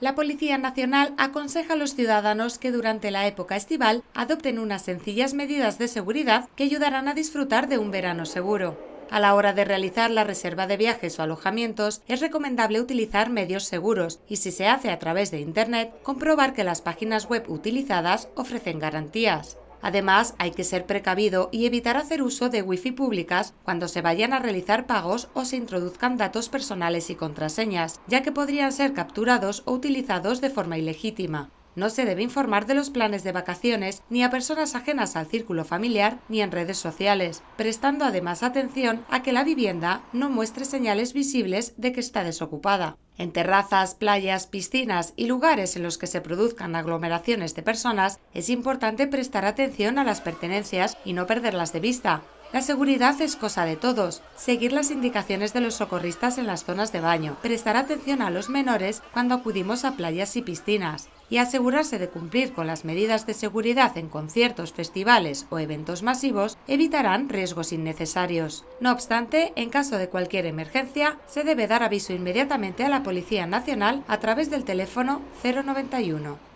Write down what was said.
La Policía Nacional aconseja a los ciudadanos que durante la época estival adopten unas sencillas medidas de seguridad que ayudarán a disfrutar de un verano seguro. A la hora de realizar la reserva de viajes o alojamientos, es recomendable utilizar medios seguros y, si se hace a través de Internet, comprobar que las páginas web utilizadas ofrecen garantías. Además, hay que ser precavido y evitar hacer uso de wifi públicas cuando se vayan a realizar pagos o se introduzcan datos personales y contraseñas, ya que podrían ser capturados o utilizados de forma ilegítima. No se debe informar de los planes de vacaciones ni a personas ajenas al círculo familiar ni en redes sociales, prestando además atención a que la vivienda no muestre señales visibles de que está desocupada. En terrazas, playas, piscinas y lugares en los que se produzcan aglomeraciones de personas, es importante prestar atención a las pertenencias y no perderlas de vista, la seguridad es cosa de todos. Seguir las indicaciones de los socorristas en las zonas de baño, prestar atención a los menores cuando acudimos a playas y piscinas y asegurarse de cumplir con las medidas de seguridad en conciertos, festivales o eventos masivos evitarán riesgos innecesarios. No obstante, en caso de cualquier emergencia, se debe dar aviso inmediatamente a la Policía Nacional a través del teléfono 091.